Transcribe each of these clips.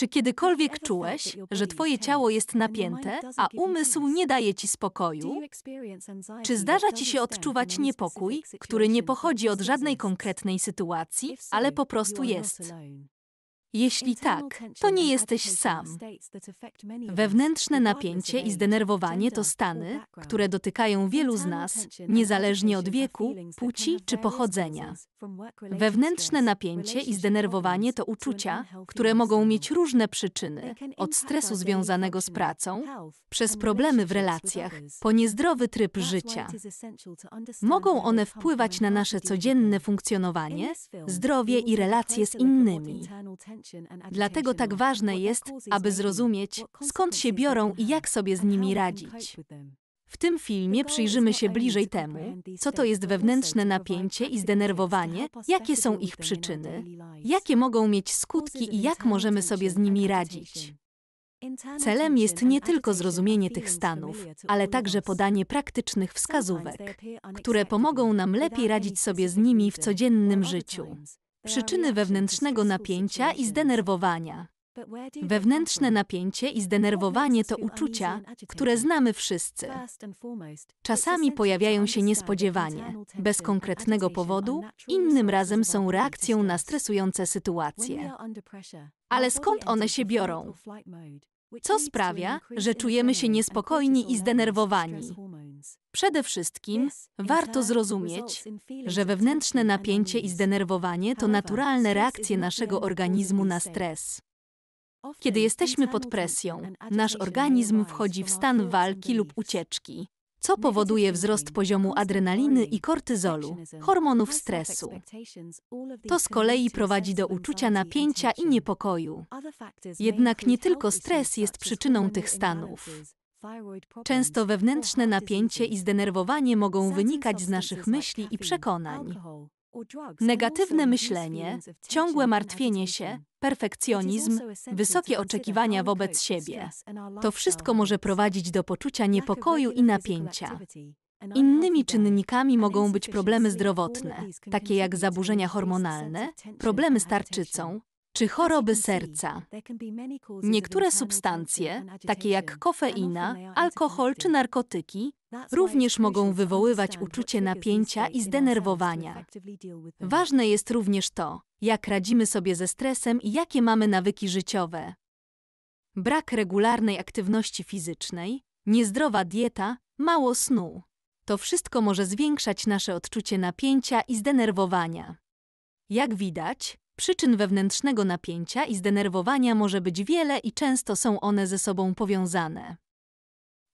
Czy kiedykolwiek czułeś, że Twoje ciało jest napięte, a umysł nie daje Ci spokoju? Czy zdarza Ci się odczuwać niepokój, który nie pochodzi od żadnej konkretnej sytuacji, ale po prostu jest? Jeśli tak, to nie jesteś sam. Wewnętrzne napięcie i zdenerwowanie to stany, które dotykają wielu z nas, niezależnie od wieku, płci czy pochodzenia. Wewnętrzne napięcie i zdenerwowanie to uczucia, które mogą mieć różne przyczyny, od stresu związanego z pracą, przez problemy w relacjach, po niezdrowy tryb życia. Mogą one wpływać na nasze codzienne funkcjonowanie, zdrowie i relacje z innymi. Dlatego tak ważne jest, aby zrozumieć, skąd się biorą i jak sobie z nimi radzić. W tym filmie przyjrzymy się bliżej temu, co to jest wewnętrzne napięcie i zdenerwowanie, jakie są ich przyczyny, jakie mogą mieć skutki i jak możemy sobie z nimi radzić. Celem jest nie tylko zrozumienie tych stanów, ale także podanie praktycznych wskazówek, które pomogą nam lepiej radzić sobie z nimi w codziennym życiu przyczyny wewnętrznego napięcia i zdenerwowania. Wewnętrzne napięcie i zdenerwowanie to uczucia, które znamy wszyscy. Czasami pojawiają się niespodziewanie, bez konkretnego powodu, innym razem są reakcją na stresujące sytuacje. Ale skąd one się biorą? Co sprawia, że czujemy się niespokojni i zdenerwowani? Przede wszystkim warto zrozumieć, że wewnętrzne napięcie i zdenerwowanie to naturalne reakcje naszego organizmu na stres. Kiedy jesteśmy pod presją, nasz organizm wchodzi w stan walki lub ucieczki, co powoduje wzrost poziomu adrenaliny i kortyzolu, hormonów stresu. To z kolei prowadzi do uczucia napięcia i niepokoju. Jednak nie tylko stres jest przyczyną tych stanów. Często wewnętrzne napięcie i zdenerwowanie mogą wynikać z naszych myśli i przekonań. Negatywne myślenie, ciągłe martwienie się, perfekcjonizm, wysokie oczekiwania wobec siebie to wszystko może prowadzić do poczucia niepokoju i napięcia. Innymi czynnikami mogą być problemy zdrowotne, takie jak zaburzenia hormonalne, problemy z tarczycą, czy choroby serca. Niektóre substancje, takie jak kofeina, alkohol czy narkotyki, również mogą wywoływać uczucie napięcia i zdenerwowania. Ważne jest również to, jak radzimy sobie ze stresem i jakie mamy nawyki życiowe. Brak regularnej aktywności fizycznej, niezdrowa dieta, mało snu. To wszystko może zwiększać nasze odczucie napięcia i zdenerwowania. Jak widać, Przyczyn wewnętrznego napięcia i zdenerwowania może być wiele i często są one ze sobą powiązane.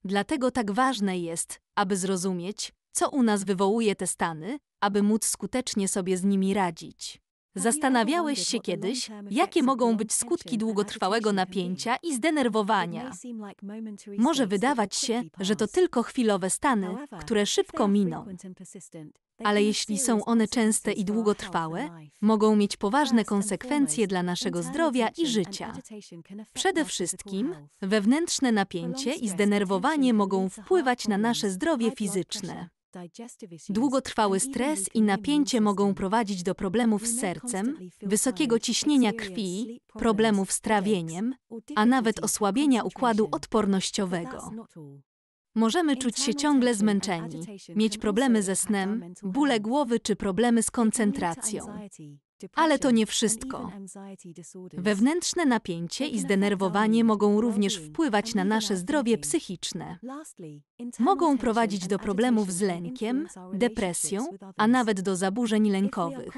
Dlatego tak ważne jest, aby zrozumieć, co u nas wywołuje te stany, aby móc skutecznie sobie z nimi radzić. Zastanawiałeś się kiedyś, jakie mogą być skutki długotrwałego napięcia i zdenerwowania. Może wydawać się, że to tylko chwilowe stany, które szybko miną. Tak ale jeśli są one częste i długotrwałe, mogą mieć poważne konsekwencje dla naszego zdrowia i życia. Przede wszystkim wewnętrzne napięcie i zdenerwowanie mogą wpływać na nasze zdrowie fizyczne. Długotrwały stres i napięcie mogą prowadzić do problemów z sercem, wysokiego ciśnienia krwi, problemów z trawieniem, a nawet osłabienia układu odpornościowego. Możemy czuć się ciągle zmęczeni, mieć problemy ze snem, bóle głowy czy problemy z koncentracją. Ale to nie wszystko. Wewnętrzne napięcie i zdenerwowanie mogą również wpływać na nasze zdrowie psychiczne. Mogą prowadzić do problemów z lękiem, depresją, a nawet do zaburzeń lękowych.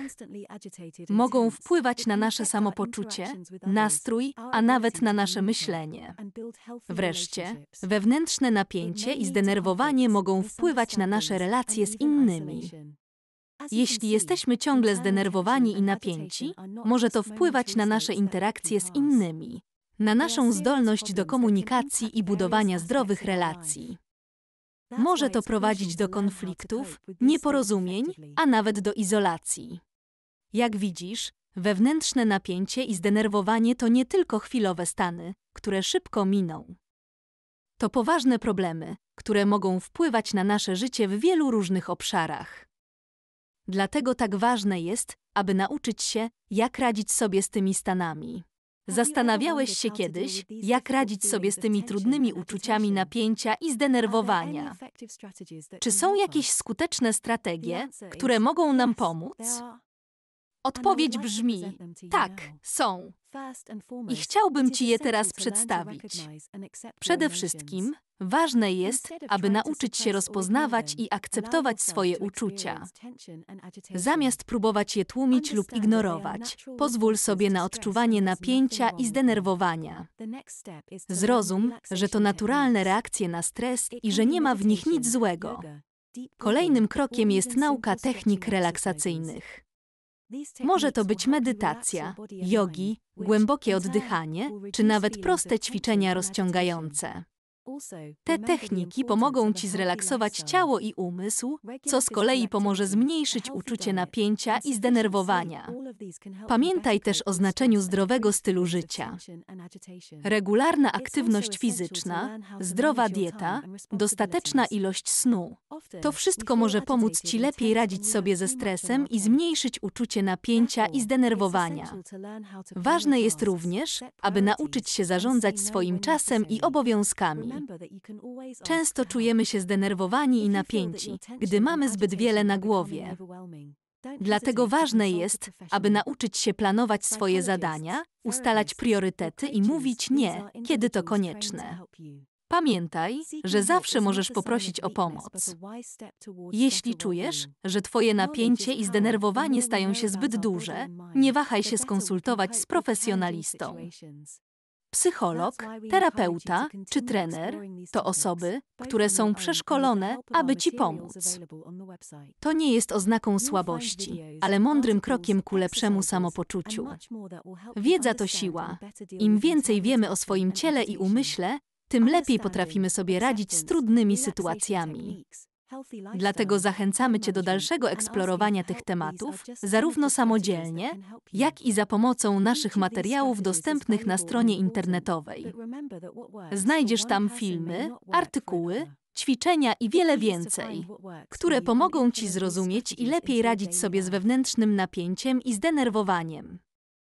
Mogą wpływać na nasze samopoczucie, nastrój, a nawet na nasze myślenie. Wreszcie, wewnętrzne napięcie i zdenerwowanie mogą wpływać na nasze relacje z innymi. Jeśli jesteśmy ciągle zdenerwowani i napięci, może to wpływać na nasze interakcje z innymi, na naszą zdolność do komunikacji i budowania zdrowych relacji. Może to prowadzić do konfliktów, nieporozumień, a nawet do izolacji. Jak widzisz, wewnętrzne napięcie i zdenerwowanie to nie tylko chwilowe stany, które szybko miną. To poważne problemy, które mogą wpływać na nasze życie w wielu różnych obszarach. Dlatego tak ważne jest, aby nauczyć się, jak radzić sobie z tymi stanami. Zastanawiałeś się kiedyś, jak radzić sobie z tymi trudnymi uczuciami napięcia i zdenerwowania? Czy są jakieś skuteczne strategie, które mogą nam pomóc? Odpowiedź brzmi: tak, są. I chciałbym Ci je teraz przedstawić. Przede wszystkim ważne jest, aby nauczyć się rozpoznawać i akceptować swoje uczucia, zamiast próbować je tłumić lub ignorować. Pozwól sobie na odczuwanie napięcia i zdenerwowania. Zrozum, że to naturalne reakcje na stres i że nie ma w nich nic złego. Kolejnym krokiem jest nauka technik relaksacyjnych. Może to być medytacja, jogi, głębokie oddychanie, czy nawet proste ćwiczenia rozciągające. Te techniki pomogą Ci zrelaksować ciało i umysł, co z kolei pomoże zmniejszyć uczucie napięcia i zdenerwowania. Pamiętaj też o znaczeniu zdrowego stylu życia. Regularna aktywność fizyczna, zdrowa dieta, dostateczna ilość snu. To wszystko może pomóc Ci lepiej radzić sobie ze stresem i zmniejszyć uczucie napięcia i zdenerwowania. Ważne jest również, aby nauczyć się zarządzać no swoim czasem i obowiązkami. Często czujemy się zdenerwowani i napięci, gdy mamy zbyt wiele na głowie. Dlatego ważne jest, aby nauczyć się planować swoje zadania, ustalać priorytety i mówić nie, kiedy to konieczne. Pamiętaj, że zawsze możesz poprosić o pomoc. Jeśli czujesz, że Twoje napięcie i zdenerwowanie stają się zbyt duże, nie wahaj się skonsultować z profesjonalistą. Psycholog, terapeuta czy trener to osoby, które są przeszkolone, aby ci pomóc. To nie jest oznaką słabości, ale mądrym krokiem ku lepszemu samopoczuciu. Wiedza to siła. Im więcej wiemy o swoim ciele i umyśle, tym lepiej potrafimy sobie radzić z trudnymi sytuacjami. Dlatego zachęcamy Cię do dalszego eksplorowania tych tematów, zarówno samodzielnie, jak i za pomocą naszych materiałów dostępnych na stronie internetowej. Znajdziesz tam filmy, artykuły, ćwiczenia i wiele więcej, które pomogą Ci zrozumieć i lepiej radzić sobie z wewnętrznym napięciem i zdenerwowaniem.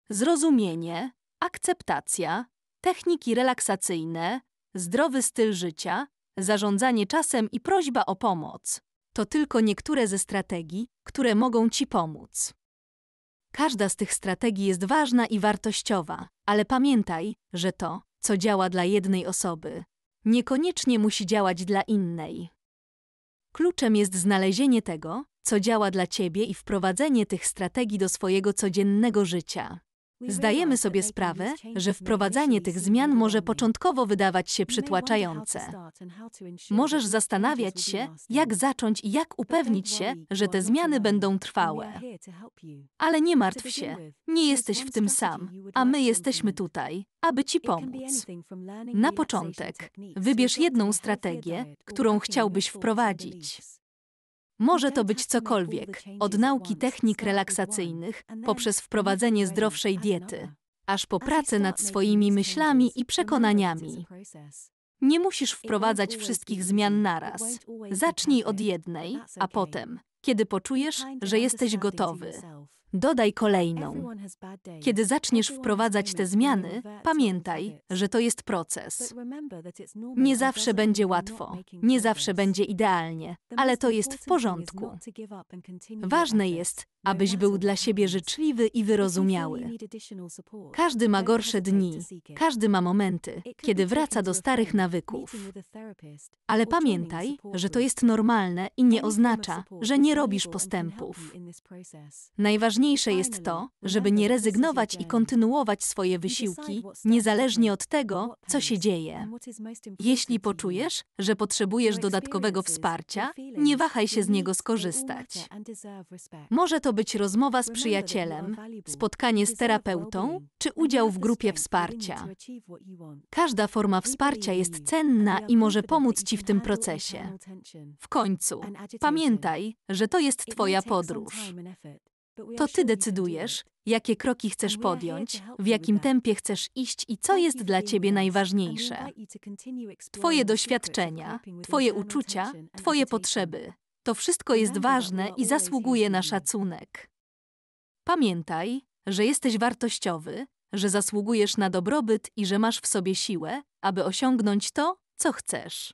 Zrozumienie, akceptacja, techniki relaksacyjne, zdrowy styl życia, zarządzanie czasem i prośba o pomoc. To tylko niektóre ze strategii, które mogą Ci pomóc. Każda z tych strategii jest ważna i wartościowa, ale pamiętaj, że to, co działa dla jednej osoby, niekoniecznie musi działać dla innej. Kluczem jest znalezienie tego, co działa dla Ciebie i wprowadzenie tych strategii do swojego codziennego życia. Zdajemy sobie sprawę, że wprowadzanie tych zmian może początkowo wydawać się przytłaczające. Możesz zastanawiać się, jak zacząć i jak upewnić się, że te zmiany będą trwałe. Ale nie martw się, nie jesteś w tym sam, a my jesteśmy tutaj, aby Ci pomóc. Na początek wybierz jedną strategię, którą chciałbyś wprowadzić. Może to być cokolwiek, od nauki technik relaksacyjnych, poprzez wprowadzenie zdrowszej diety, aż po pracę nad swoimi myślami i przekonaniami. Nie musisz wprowadzać wszystkich zmian naraz. Zacznij od jednej, a potem, kiedy poczujesz, że jesteś gotowy, Dodaj kolejną. Kiedy zaczniesz wprowadzać te zmiany, pamiętaj, że to jest proces. Nie zawsze będzie łatwo, nie zawsze będzie idealnie, ale to jest w porządku. Ważne jest, abyś był dla siebie życzliwy i wyrozumiały. Każdy ma gorsze dni, każdy ma momenty, kiedy wraca do starych nawyków. Ale pamiętaj, że to jest normalne i nie oznacza, że nie robisz postępów. Najważniejsze jest to, żeby nie rezygnować i kontynuować swoje wysiłki, niezależnie od tego, co się dzieje. Jeśli poczujesz, że potrzebujesz dodatkowego wsparcia, nie wahaj się z niego skorzystać. Może to to być rozmowa z przyjacielem, spotkanie z terapeutą czy udział w grupie wsparcia. Każda forma wsparcia jest cenna i może pomóc Ci w tym procesie. W końcu, pamiętaj, że to jest Twoja podróż. To Ty decydujesz, jakie kroki chcesz podjąć, w jakim tempie chcesz iść i co jest dla Ciebie najważniejsze. Twoje doświadczenia, Twoje uczucia, Twoje potrzeby. To wszystko jest ważne i zasługuje na szacunek. Pamiętaj, że jesteś wartościowy, że zasługujesz na dobrobyt i że masz w sobie siłę, aby osiągnąć to, co chcesz.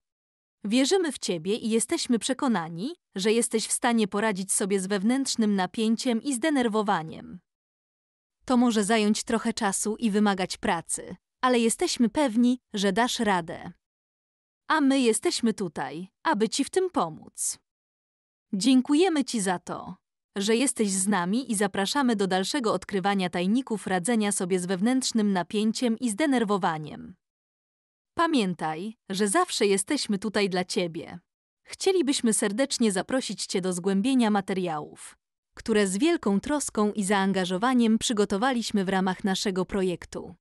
Wierzymy w Ciebie i jesteśmy przekonani, że jesteś w stanie poradzić sobie z wewnętrznym napięciem i zdenerwowaniem. To może zająć trochę czasu i wymagać pracy, ale jesteśmy pewni, że dasz radę. A my jesteśmy tutaj, aby Ci w tym pomóc. Dziękujemy Ci za to, że jesteś z nami i zapraszamy do dalszego odkrywania tajników radzenia sobie z wewnętrznym napięciem i zdenerwowaniem. Pamiętaj, że zawsze jesteśmy tutaj dla Ciebie. Chcielibyśmy serdecznie zaprosić Cię do zgłębienia materiałów, które z wielką troską i zaangażowaniem przygotowaliśmy w ramach naszego projektu.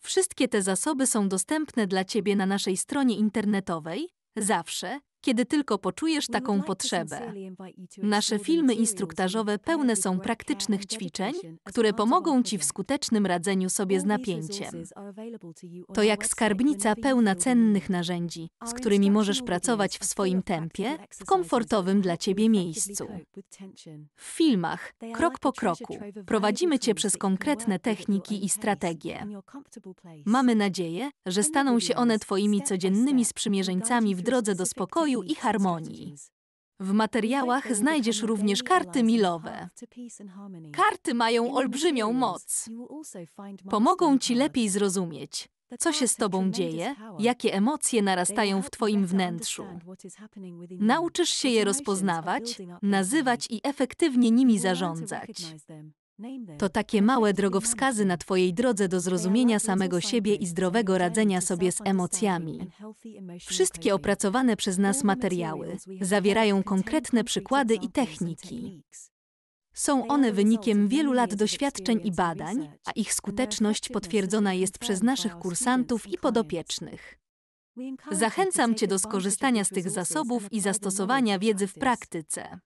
Wszystkie te zasoby są dostępne dla Ciebie na naszej stronie internetowej zawsze kiedy tylko poczujesz taką potrzebę. Nasze filmy instruktażowe pełne są praktycznych ćwiczeń, które pomogą Ci w skutecznym radzeniu sobie z napięciem. To jak skarbnica pełna cennych narzędzi, z którymi możesz pracować w swoim tempie, w komfortowym dla Ciebie miejscu. W filmach, krok po kroku, prowadzimy Cię przez konkretne techniki i strategie. Mamy nadzieję, że staną się one Twoimi codziennymi sprzymierzeńcami w drodze do spokoju pokoju i harmonii. W materiałach znajdziesz również karty milowe. Karty mają olbrzymią moc. Pomogą ci lepiej zrozumieć, co się z tobą dzieje, jakie emocje narastają w twoim wnętrzu. Nauczysz się je rozpoznawać, nazywać i efektywnie nimi zarządzać. To takie małe drogowskazy na Twojej drodze do zrozumienia samego siebie i zdrowego radzenia sobie z emocjami. Wszystkie opracowane przez nas materiały zawierają konkretne przykłady i techniki. Są one wynikiem wielu lat doświadczeń i badań, a ich skuteczność potwierdzona jest przez naszych kursantów i podopiecznych. Zachęcam Cię do skorzystania z tych zasobów i zastosowania wiedzy w praktyce.